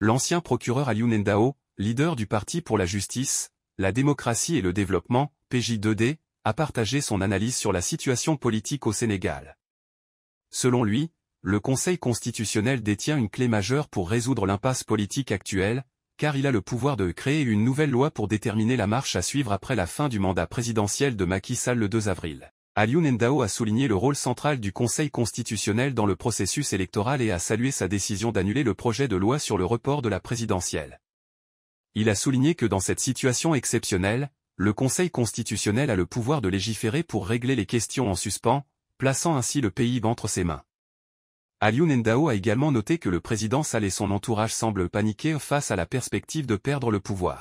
L'ancien procureur Aliou Yunendao, leader du Parti pour la justice, la démocratie et le développement, PJ2D, a partagé son analyse sur la situation politique au Sénégal. Selon lui, le Conseil constitutionnel détient une clé majeure pour résoudre l'impasse politique actuelle, car il a le pouvoir de créer une nouvelle loi pour déterminer la marche à suivre après la fin du mandat présidentiel de Macky Sall le 2 avril. Aliou Ndao a souligné le rôle central du Conseil constitutionnel dans le processus électoral et a salué sa décision d'annuler le projet de loi sur le report de la présidentielle. Il a souligné que dans cette situation exceptionnelle, le Conseil constitutionnel a le pouvoir de légiférer pour régler les questions en suspens, plaçant ainsi le pays entre ses mains. Aliou a également noté que le président Saleh et son entourage semblent paniquer face à la perspective de perdre le pouvoir.